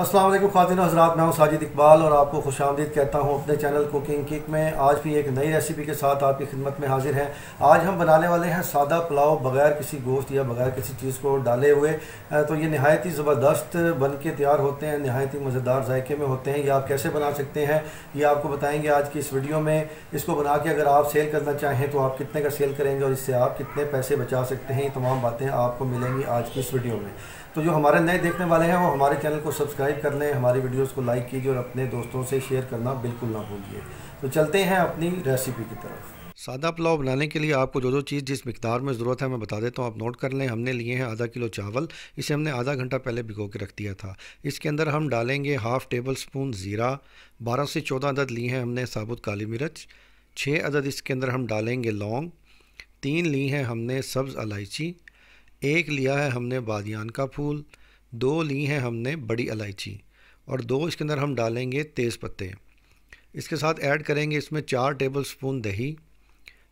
असलम खातिन हजरात मैं हूं साजिद इकबाल और आपको खुश आमदीद कहता हूं अपने चैनल कुकिंग किक में आज भी एक नई रेसिपी के साथ आपकी खिदमत में हाजिर हैं आज हम बनाने वाले हैं सादा पुलाव बगैर किसी गोश्त या बगैर किसी चीज़ को डाले हुए तो ये नहायत ही ज़बरदस्त बन के तैयार होते हैं नहायत ही मज़ेदार जायके में होते हैं ये आप कैसे बना सकते हैं ये आपको बताएँगे आज की इस वीडियो में इसको बना के अगर आप सेल करना चाहें तो आप कितने का सेल करेंगे और इससे आप कितने पैसे बचा सकते हैं ये तमाम बातें आपको मिलेंगी आज की इस वीडियो में तो जो हमारे नए देखने वाले हैं वो हमारे चैनल को सब्सक्राइब सब्सक्राइब कर लें हमारी वीडियोस को लाइक कीजिए और अपने दोस्तों से शेयर करना बिल्कुल ना भूलिए तो चलते हैं अपनी रेसिपी की तरफ सादा पुलाव बनाने के लिए आपको जो जो चीज़ जिस मकदार में ज़रूरत है मैं बता देता हूँ आप नोट कर लें हमने लिए हैं आधा किलो चावल इसे हमने आधा घंटा पहले भिगो के रख दिया था इसके अंदर हम डालेंगे हाफ़ टेबल स्पून ज़ीरा बारह से चौदह अदद लिए हैं हमने साबुत काली मिर्च छः अदद इसके अंदर हम डालेंगे लौंग तीन ली हैं हमने सब्ज़ इलायची एक लिया है हमने बादियान का फूल दो ली हैं हमने बड़ी इलायची और दो इसके अंदर हम डालेंगे तेज़ पत्ते इसके साथ ऐड करेंगे इसमें चार टेबल स्पून दही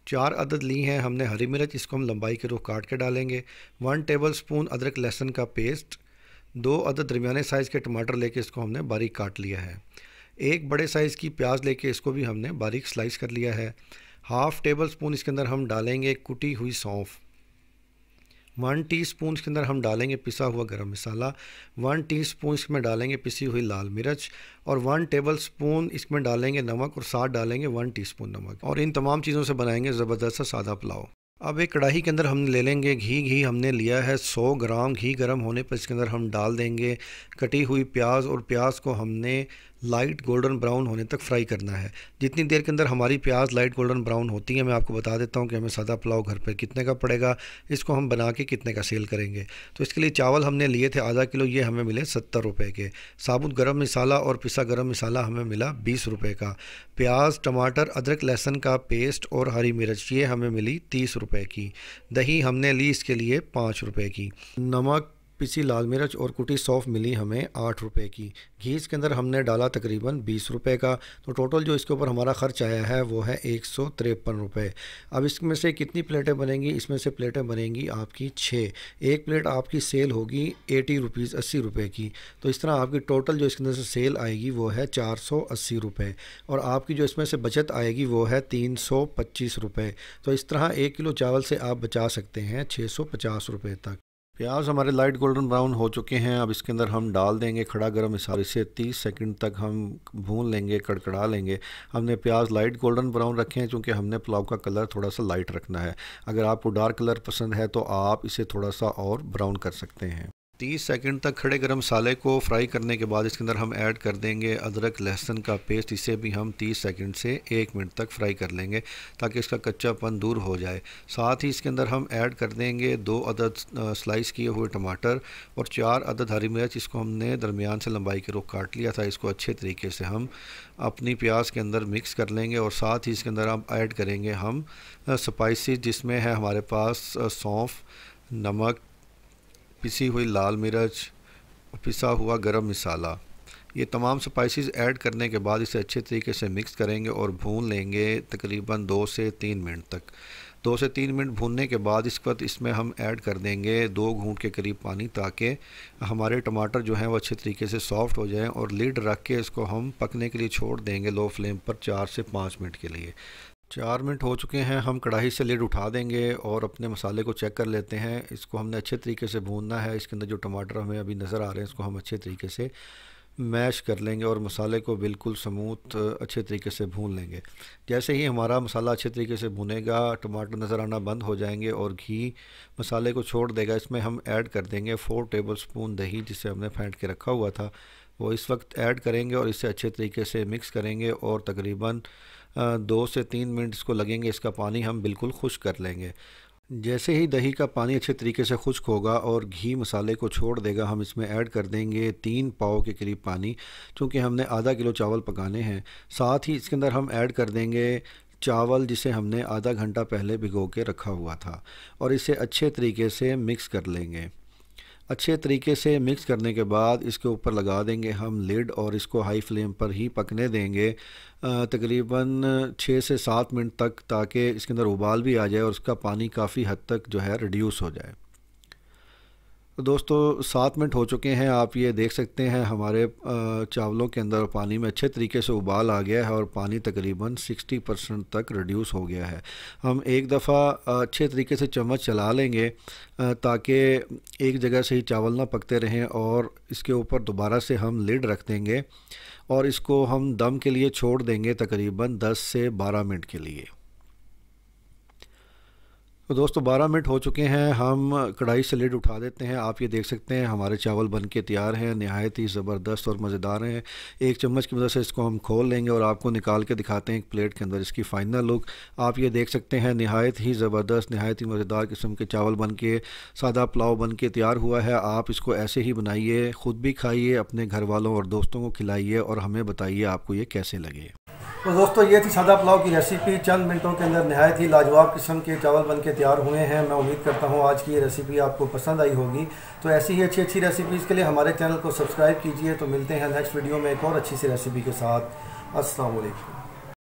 चार अदद ली हैं हमने हरी मिर्च इसको हम लंबाई के रूप काट के डालेंगे वन टेबल स्पून अदरक लहसुन का पेस्ट दो अदद दरमिया साइज़ के टमाटर लेके इसको हमने बारीक काट लिया है एक बड़े साइज़ की प्याज लेके इसको भी हमने बारीक स्लाइस कर लिया है हाफ़ टेबल स्पून इसके अंदर हम डालेंगे कुटी हुई सौंफ वन टीस्पून इसके अंदर हम डालेंगे पिसा हुआ गरम मसाला वन टीस्पून इसमें डालेंगे पिसी हुई लाल मिर्च और वन टेबल स्पून इसमें डालेंगे नमक और साथ डालेंगे वन टीस्पून नमक और इन तमाम चीज़ों से बनाएंगे ज़बरदस्त सा सादा पुलाव अब एक कढ़ाई के अंदर हम ले लेंगे घी घी हमने लिया है 100 ग्राम घी गर्म होने पर इसके अंदर हम डाल देंगे कटी हुई प्याज और प्याज को हमने लाइट गोल्डन ब्राउन होने तक फ्राई करना है जितनी देर के अंदर हमारी प्याज लाइट गोल्डन ब्राउन होती है मैं आपको बता देता हूँ कि हमें सादा पुलाव घर पर कितने का पड़ेगा इसको हम बना के कितने का सेल करेंगे तो इसके लिए चावल हमने लिए थे आधा किलो ये हमें मिले सत्तर रुपये के साबुत गर्म मसाला और पिसा गर्म मसाला हमें मिला बीस रुपये का प्याज टमाटर अदरक लहसुन का पेस्ट और हरी मिर्च ये हमें मिली तीस रुपये की दही हमने ली इसके लिए पाँच रुपये की नमक पिसी लाल मिर्च और कुटी सौफ मिली हमें आठ रुपए की घी इसके अंदर हमने डाला तकरीबन बीस रुपए का तो टोटल जो इसके ऊपर हमारा खर्च आया है वो है एक सौ तिरपन रुपये अब इसमें से कितनी प्लेटें बनेंगी इसमें से प्लेटें बनेंगी आपकी छः एक प्लेट आपकी सेल होगी एटी रुपीज़ अस्सी रुपये की तो इस तरह आपकी टोटल जो इसके अंदर से सेल आएगी वो है चार सौ अस्सी रुपये और आपकी जो इसमें से बचत आएगी वो है तीन सौ पच्चीस रुपये तो इस तरह एक किलो चावल से आप बचा सकते हैं छः सौ पचास रुपये तक प्याज हमारे लाइट गोल्डन ब्राउन हो चुके हैं अब इसके अंदर हम डाल देंगे खड़ा गर्म मिसाल इसे 30 सेकंड तक हम भून लेंगे कड़कड़ा लेंगे हमने प्याज लाइट गोल्डन ब्राउन रखे हैं क्योंकि हमने पुलाव का कलर थोड़ा सा लाइट रखना है अगर आपको डार्क कलर पसंद है तो आप इसे थोड़ा सा और ब्राउन कर सकते हैं तीस सेकंड तक खड़े गरम मसाले को फ्राई करने के बाद इसके अंदर हम ऐड कर देंगे अदरक लहसुन का पेस्ट इसे भी हम तीस सेकंड से एक मिनट तक फ्राई कर लेंगे ताकि इसका कच्चापन दूर हो जाए साथ ही इसके अंदर हम ऐड कर देंगे दो अदद स्लाइस किए हुए टमाटर और चार अदद हरी मिर्च इसको हमने दरमियान से लंबाई के रुख काट लिया था इसको अच्छे तरीके से हम अपनी प्याज के अंदर मिक्स कर लेंगे और साथ ही इसके अंदर हम ऐड करेंगे हम स्पाइसी जिसमें है हमारे पास सौंफ नमक पिसी हुई लाल मिर्च पिसा हुआ गरम मसाला ये तमाम स्पाइसेस ऐड करने के बाद इसे अच्छे तरीके से मिक्स करेंगे और भून लेंगे तकरीबन दो से तीन मिनट तक दो से तीन मिनट भूनने के बाद इस वक्त इसमें हम ऐड कर देंगे दो घूंट के करीब पानी ताकि हमारे टमाटर जो हैं वो अच्छे तरीके से सॉफ्ट हो जाएं और लीड रख के इसको हम पकने के लिए छोड़ देंगे लो फ्लेम पर चार से पाँच मिनट के लिए चार मिनट हो चुके हैं हम कढ़ाई से लेड उठा देंगे और अपने मसाले को चेक कर लेते हैं इसको हमने अच्छे तरीके से भूनना है इसके अंदर जो टमाटर हमें अभी नज़र आ रहे हैं इसको हम अच्छे तरीके से मैश कर लेंगे और मसाले को बिल्कुल समूथ अच्छे तरीके से भून लेंगे जैसे ही हमारा मसाला अच्छे तरीके से भुनेगा टमाटर नज़र आना बंद हो जाएंगे और घी मसाले को छोड़ देगा इसमें हम ऐड कर देंगे फ़ोर टेबल स्पून दही जिसे हमने फेंट के रखा हुआ था वो इस वक्त ऐड करेंगे और इसे अच्छे तरीके से मिक्स करेंगे और तकरीबन दो से तीन मिनट इसको लगेंगे इसका पानी हम बिल्कुल खुश कर लेंगे जैसे ही दही का पानी अच्छे तरीके से खुश्क होगा और घी मसाले को छोड़ देगा हम इसमें ऐड कर देंगे तीन पाव के करीब पानी क्योंकि हमने आधा किलो चावल पकाने हैं साथ ही इसके अंदर हम ऐड कर देंगे चावल जिसे हमने आधा घंटा पहले भिगो के रखा हुआ था और इसे अच्छे तरीके से मिक्स कर लेंगे अच्छे तरीके से मिक्स करने के बाद इसके ऊपर लगा देंगे हम लिड और इसको हाई फ्लेम पर ही पकने देंगे तकरीबन छः से सात मिनट तक ताकि इसके अंदर उबाल भी आ जाए और उसका पानी काफ़ी हद तक जो है रिड्यूस हो जाए दोस्तों सात मिनट हो चुके हैं आप ये देख सकते हैं हमारे चावलों के अंदर पानी में अच्छे तरीके से उबाल आ गया है और पानी तकरीबन 60 परसेंट तक रिड्यूस हो गया है हम एक दफ़ा अच्छे तरीके से चम्मच चला लेंगे ताकि एक जगह से ही चावल ना पकते रहें और इसके ऊपर दोबारा से हम लिड रख देंगे और इसको हम दम के लिए छोड़ देंगे तकरीबन दस से बारह मिनट के लिए तो दोस्तों 12 मिनट हो चुके हैं हम कढ़ाई से लेड उठा देते हैं आप ये देख सकते हैं हमारे चावल बन के तैयार हैं नहायत ही ज़बरदस्त और मज़ेदार हैं एक चम्मच की मदद से इसको हम खोल लेंगे और आपको निकाल के दिखाते हैं एक प्लेट के अंदर इसकी फ़ाइनल लुक आप ये देख सकते हैं नहायत ही ज़बरदस्त नहायत ही मज़ेदार किस्म के चावल बन के सादा पुलाव बन के तैयार हुआ है आप इसको ऐसे ही बनाइए ख़ुद भी खाइए अपने घर वालों और दोस्तों को खिलाइए और हमें बताइए आपको ये कैसे लगे तो दोस्तों ये थी सादा पुलाव की रेसिपी चंद मिनटों के अंदर नहायत ही लाजवाब किस्म के चावल बनके तैयार हुए हैं मैं उम्मीद करता हूँ आज की ये रेसिपी आपको पसंद आई होगी तो ऐसी ही अच्छी अच्छी रेसिपीज़ के लिए हमारे चैनल को सब्सक्राइब कीजिए तो मिलते हैं नेक्स्ट वीडियो में एक और अच्छी सी रेसिपी के साथ असलकम